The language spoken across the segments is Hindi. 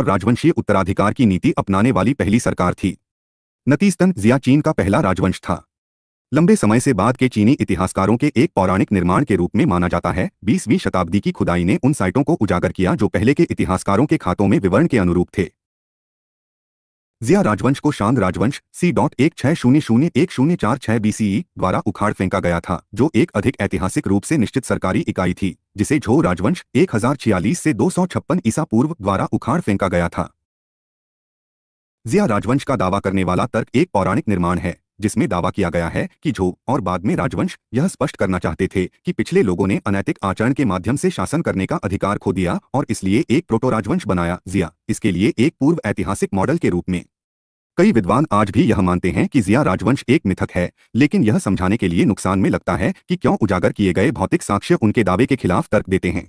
राजवंशीय उत्तराधिकार की नीति अपनाने वाली पहली सरकार थी नतीस्तन जिया चीन का पहला राजवंश था लंबे समय से बाद के चीनी इतिहासकारों के एक पौराणिक निर्माण के रूप में माना जाता है बीसवीं शताब्दी की खुदाई ने उन साइटों को उजागर किया जो पहले के इतिहासकारों के खातों में विवरण के अनुरूप थे जिया राजवंश को शांत राजवंश सी डॉट एक छह शून्य शून्य एक शून्य चार छह बीसीई e द्वारा उखाड़ फेंका गया था जो एक अधिक ऐतिहासिक रूप से निश्चित सरकारी इकाई थी जिसे झो राजवंश एक हजार छियालीस से दो सौ छप्पन ईसा पूर्व द्वारा उखाड़ फेंका गया था जिया राजवंश का दावा करने वाला तर्क एक पौराणिक निर्माण है जिसमें दावा किया गया है कि झो और बाद में राजवंश यह स्पष्ट करना चाहते थे कि पिछले लोगों ने अनैतिक आचरण के माध्यम से शासन करने का अधिकार खो दिया और इसलिए एक प्रोटो राजवंश बनाया जिया इसके लिए एक पूर्व ऐतिहासिक मॉडल के रूप में कई विद्वान आज भी यह मानते हैं कि जिया राजवंश एक मिथक है लेकिन यह समझाने के लिए नुकसान में लगता है कि क्यों उजागर किए गए भौतिक साक्ष्य उनके दावे के खिलाफ तर्क देते हैं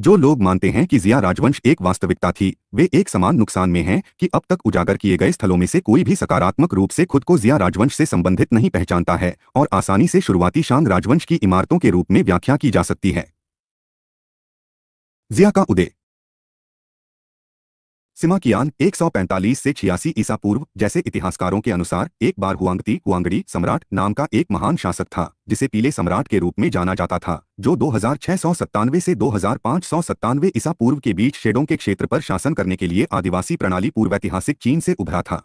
जो लोग मानते हैं कि जिया राजवंश एक वास्तविकता थी वे एक समान नुकसान में हैं कि अब तक उजागर किए गए स्थलों में से कोई भी सकारात्मक रूप से खुद को जिया राजवंश से संबंधित नहीं पहचानता है और आसानी से शुरुआती शांग राजवंश की इमारतों के रूप में व्याख्या की जा सकती है जिया का उदय सिमा सौ 145 से छियासी ईसा पूर्व जैसे इतिहासकारों के अनुसार एक बार हुआंगती हुआंगड़ी सम्राट नाम का एक महान शासक था जिसे पीले सम्राट के रूप में जाना जाता था जो दो से दो ईसा पूर्व के बीच शेडों के क्षेत्र पर शासन करने के लिए आदिवासी प्रणाली पूर्वैतिहासिक चीन से उभरा था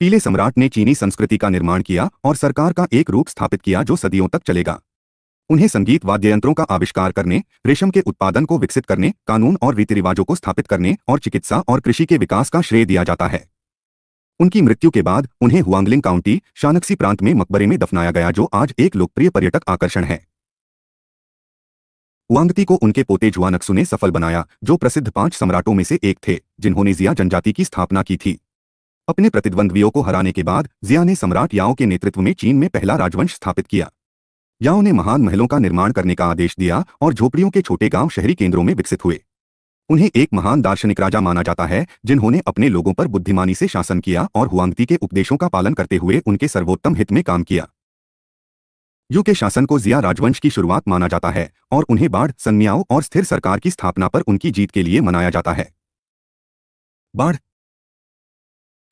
पीले सम्राट ने चीनी संस्कृति का निर्माण किया और सरकार का एक रूप स्थापित किया जो सदियों तक चलेगा उन्हें संगीत वाद्य यंत्रों का आविष्कार करने रेशम के उत्पादन को विकसित करने कानून और रीति रिवाजों को स्थापित करने और चिकित्सा और कृषि के विकास का श्रेय दिया जाता है उनकी मृत्यु के बाद उन्हें हुआंगलिंग काउंटी शानक्सी प्रांत में मकबरे में दफनाया गया जो आज एक लोकप्रिय पर्यटक आकर्षण है हुआंगती को उनके पोते जुआनक्सु ने सफल बनाया जो प्रसिद्ध पांच सम्राटों में से एक थे जिन्होंने जिया जनजाति की स्थापना की थी अपने प्रतिद्वंद्वियों को हराने के बाद जिया ने सम्राट याओ के नेतृत्व में चीन में पहला राजवंश स्थापित किया या उन्हें महान महलों का निर्माण करने का आदेश दिया और झोपड़ियों के छोटे गांव शहरी केंद्रों में विकसित हुए उन्हें एक महान दार्शनिक राजा माना जाता है जिन्होंने अपने लोगों पर बुद्धिमानी से शासन किया और हुआंगती के उपदेशों का पालन करते हुए उनके सर्वोत्तम हित में काम किया यू के शासन को जिया राजवंश की शुरुआत माना जाता है और उन्हें बाढ़ सन्याओं और स्थिर सरकार की स्थापना पर उनकी जीत के लिए मनाया जाता है बाढ़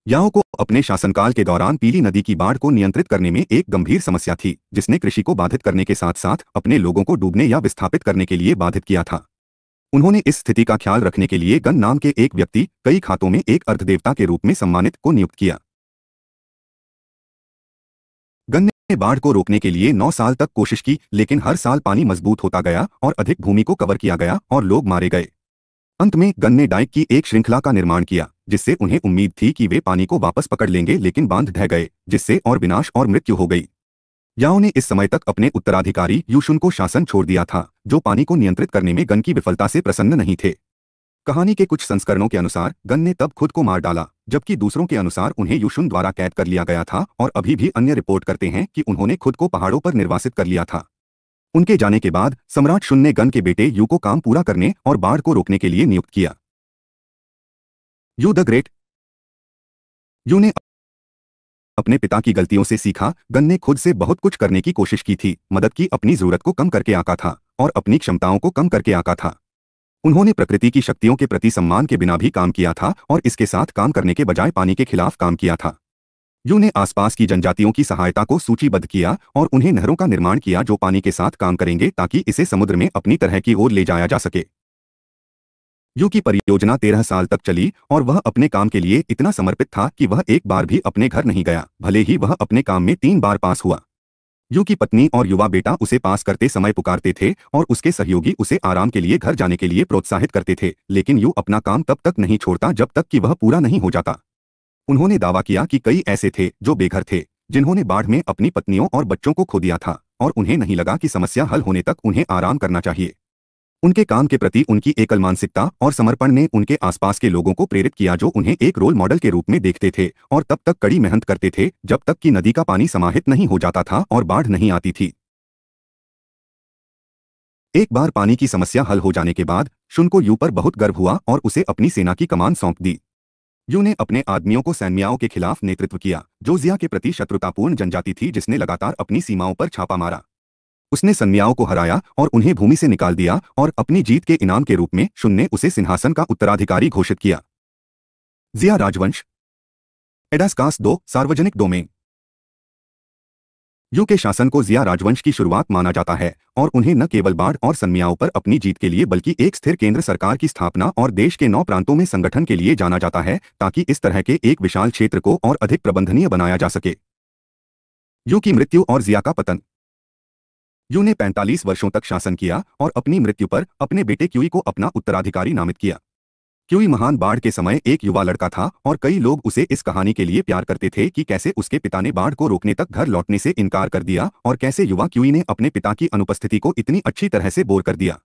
याओ को अपने शासनकाल के दौरान पीली नदी की बाढ़ को नियंत्रित करने में एक गंभीर समस्या थी जिसने कृषि को बाधित करने के साथ साथ अपने लोगों को डूबने या विस्थापित करने के लिए बाधित किया था उन्होंने इस स्थिति का ख्याल रखने के लिए गन नाम के एक व्यक्ति कई खातों में एक अर्धदेवता के रूप में सम्मानित को नियुक्त किया गन ने बाढ़ को रोकने के लिए नौ साल तक कोशिश की लेकिन हर साल पानी मजबूत होता गया और अधिक भूमि को कवर किया गया और लोग मारे गए अंत में गन ने डाइक की एक श्रृंखला का निर्माण किया जिससे उन्हें उम्मीद थी कि वे पानी को वापस पकड़ लेंगे लेकिन बांध ढह गए जिससे और विनाश और मृत्यु हो गई याओ ने इस समय तक अपने उत्तराधिकारी यूशुन को शासन छोड़ दिया था जो पानी को नियंत्रित करने में गन की विफलता से प्रसन्न नहीं थे कहानी के कुछ संस्करणों के अनुसार गन ने तब खुद को मार डाला जबकि दूसरों के अनुसार उन्हें यूशुन द्वारा कैद कर लिया गया था और अभी भी अन्य रिपोर्ट करते हैं कि उन्होंने खुद को पहाड़ों पर निर्वासित कर लिया था उनके जाने के बाद सम्राट शुन ने गन के बेटे यू को काम पूरा करने और बाढ़ को रोकने के लिए नियुक्त किया यू द ग्रेट यू ने अपने पिता की गलतियों से सीखा गन ने खुद से बहुत कुछ करने की कोशिश की थी मदद की अपनी जरूरत को कम करके आका था और अपनी क्षमताओं को कम करके आका था उन्होंने प्रकृति की शक्तियों के प्रति सम्मान के बिना भी काम किया था और इसके साथ काम करने के बजाय पानी के खिलाफ काम किया था यू ने आसपास की जनजातियों की सहायता को सूचीबद्ध किया और उन्हें नहरों का निर्माण किया जो पानी के साथ काम करेंगे ताकि इसे समुद्र में अपनी तरह की ओर ले जाया जा सके यू की परियोजना तेरह साल तक चली और वह अपने काम के लिए इतना समर्पित था कि वह एक बार भी अपने घर नहीं गया भले ही वह अपने काम में तीन बार पास हुआ यू की पत्नी और युवा बेटा उसे पास करते समय पुकारते थे और उसके सहयोगी उसे आराम के लिए घर जाने के लिए प्रोत्साहित करते थे लेकिन यू अपना काम तब तक नहीं छोड़ता जब तक कि वह पूरा नहीं हो जाता उन्होंने दावा किया कि कई ऐसे थे जो बेघर थे जिन्होंने बाढ़ में अपनी पत्नियों और बच्चों को खो दिया था और उन्हें नहीं लगा कि समस्या हल होने तक उन्हें आराम करना चाहिए उनके काम के प्रति उनकी एकल मानसिकता और समर्पण ने उनके आसपास के लोगों को प्रेरित किया जो उन्हें एक रोल मॉडल के रूप में देखते थे और तब तक कड़ी मेहनत करते थे जब तक कि नदी का पानी समाहित नहीं हो जाता था और बाढ़ नहीं आती थी एक बार पानी की समस्या हल हो जाने के बाद शुन को यू पर बहुत गर्व हुआ और उसे अपनी सेना की कमान सौंप दी यू ने अपने आदमियों को सैन्याओं के खिलाफ नेतृत्व किया जो जिया के प्रति शत्रुतापूर्ण जनजाति थी जिसने लगातार अपनी सीमाओं पर छापा मारा उसने सन्याओं को हराया और उन्हें भूमि से निकाल दिया और अपनी जीत के इनाम के रूप में शुन ने उसे सिंहासन का उत्तराधिकारी घोषित किया जिया राजवंश एडासकास दो सार्वजनिक डोमेन यू के शासन को जिया राजवंश की शुरुआत माना जाता है और उन्हें न केवल बाढ़ और सन्मियाओं पर अपनी जीत के लिए बल्कि एक स्थिर केंद्र सरकार की स्थापना और देश के नौ प्रांतों में संगठन के लिए जाना जाता है ताकि इस तरह के एक विशाल क्षेत्र को और अधिक प्रबंधनीय बनाया जा सके यू की मृत्यु और जिया का पतन यू ने 45 वर्षों तक शासन किया और अपनी मृत्यु पर अपने बेटे क्यूई को अपना उत्तराधिकारी नामित किया क्यूई महान बाढ़ के समय एक युवा लड़का था और कई लोग उसे इस कहानी के लिए प्यार करते थे कि कैसे उसके पिता ने बाढ़ को रोकने तक घर लौटने से इनकार कर दिया और कैसे युवा क्यूई ने अपने पिता की अनुपस्थिति को इतनी अच्छी तरह से बोर कर दिया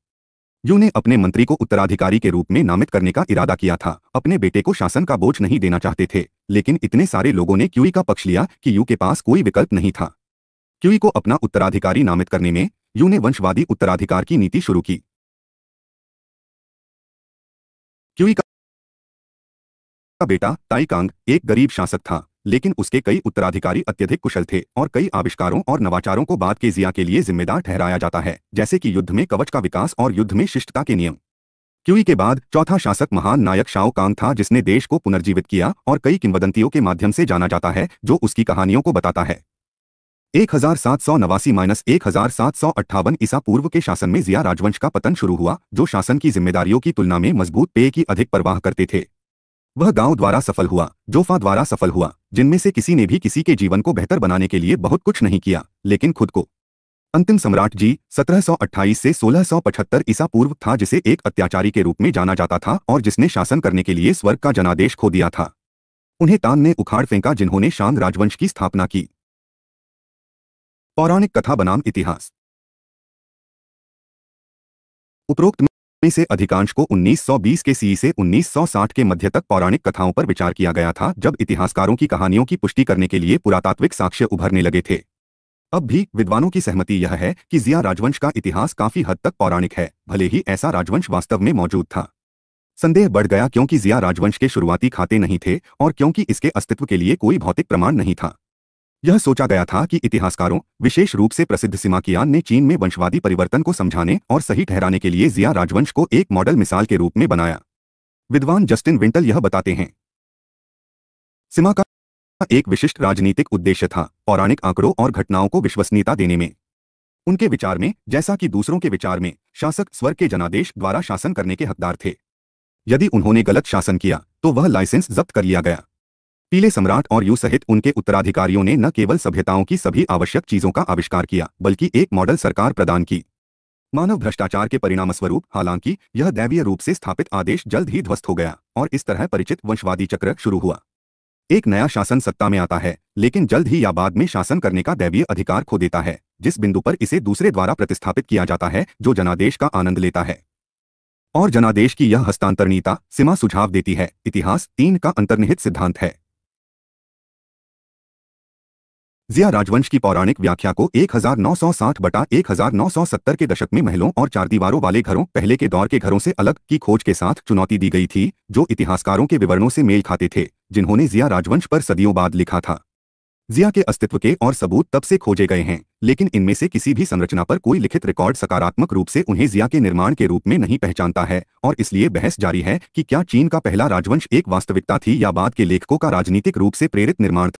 यू ने अपने मंत्री को उत्तराधिकारी के रूप में नामित करने का इरादा किया था अपने बेटे को शासन का बोझ नहीं देना चाहते थे लेकिन इतने सारे लोगों ने क्यूई का पक्ष लिया कि यू के पास कोई विकल्प नहीं था क्यूई को अपना उत्तराधिकारी नामित करने में यू ने वंशवादी उत्तराधिकार की नीति शुरू की क्यूई का बेटा ताई कांग एक गरीब शासक था लेकिन उसके कई उत्तराधिकारी अत्यधिक कुशल थे और कई आविष्कारों और नवाचारों को बाद के जिया के लिए जिम्मेदार ठहराया जाता है जैसे कि युद्ध में कवच का विकास और युद्ध में शिष्टता के नियम क्यूई के बाद चौथा शासक महान नायक शाओ कांग था जिसने देश को पुनर्जीवित किया और कई किंवदंतियों के माध्यम से जाना जाता है जो उसकी कहानियों को बताता है एक हजार सात सौ नवासी माइनस एक हजार सात सौ अट्ठावन ईसा पूर्व के शासन में जिया राजवंश का पतन शुरू हुआ जो शासन की जिम्मेदारियों की तुलना में मजबूत पेय की अधिक परवाह करते थे वह गांव द्वारा सफल हुआ जोफा द्वारा सफल हुआ जिनमें से किसी ने भी किसी के जीवन को बेहतर बनाने के लिए बहुत कुछ नहीं किया लेकिन खुद को अंतिम सम्राट जी 1728 से 1675 ईसा पूर्व था जिसे एक अत्याचारी के रूप में जाना जाता था और जिसने शासन करने के लिए स्वर्ग का जनादेश खो दिया था उन्हें तान ने उखाड़ फेंका जिन्होंने शान राजवंश की स्थापना की पौराणिक कथा बनाम इतिहास उपरोक्त में से अधिकांश को 1920 के सी से 1960 के मध्य तक पौराणिक कथाओं पर विचार किया गया था जब इतिहासकारों की कहानियों की पुष्टि करने के लिए पुरातात्विक साक्ष्य उभरने लगे थे अब भी विद्वानों की सहमति यह है कि जिया राजवंश का इतिहास काफी हद तक पौराणिक है भले ही ऐसा राजवंश वास्तव में मौजूद था संदेह बढ़ गया क्योंकि जिया राजवंश के शुरुआती खाते नहीं थे और क्योंकि इसके अस्तित्व के लिए कोई भौतिक प्रमाण नहीं था यह सोचा गया था कि इतिहासकारों विशेष रूप से प्रसिद्ध सिमाकियान ने चीन में वंशवादी परिवर्तन को समझाने और सही ठहराने के लिए जिया राजवंश को एक मॉडल मिसाल के रूप में बनाया विद्वान जस्टिन विंटल यह बताते हैं सिमा का एक विशिष्ट राजनीतिक उद्देश्य था पौराणिक आंकड़ों और घटनाओं को विश्वसनीयता देने में उनके विचार में जैसा कि दूसरों के विचार में शासक स्वर्ग के जनादेश द्वारा शासन करने के हकदार थे यदि उन्होंने गलत शासन किया तो वह लाइसेंस जब्त कर लिया गया पीले सम्राट और यू सहित उनके उत्तराधिकारियों ने न केवल सभ्यताओं की सभी आवश्यक चीजों का आविष्कार किया बल्कि एक मॉडल सरकार प्रदान की मानव भ्रष्टाचार के परिणामस्वरूप हालांकि यह दैवीय रूप से स्थापित आदेश जल्द ही ध्वस्त हो गया और इस तरह परिचित वंशवादी चक्र शुरू हुआ एक नया शासन सत्ता में आता है लेकिन जल्द ही या बाद में शासन करने का दैवीय अधिकार खो देता है जिस बिंदु पर इसे दूसरे द्वारा प्रतिस्थापित किया जाता है जो जनादेश का आनंद लेता है और जनादेश की यह हस्तांतरणीता सीमा सुझाव देती है इतिहास तीन का अंतर्निहित सिद्धांत है जिया राजवंश की पौराणिक व्याख्या को 1960 बटा 1970 के दशक में महलों और चार दीवारों वाले घरों पहले के दौर के घरों से अलग की खोज के साथ चुनौती दी गई थी जो इतिहासकारों के विवरणों से मेल खाते थे जिन्होंने जिया राजवंश पर सदियों बाद लिखा था जिया के अस्तित्व के और सबूत तब से खोजे गए हैं लेकिन इनमें से किसी भी संरचना पर कोई लिखित रिकॉर्ड सकारात्मक रूप से उन्हें जिया के निर्माण के रूप में नहीं पहचानता है और इसलिए बहस जारी है कि क्या चीन का पहला राजवंश एक वास्तविकता थी या बाद के लेखकों का राजनीतिक रूप से प्रेरित निर्माण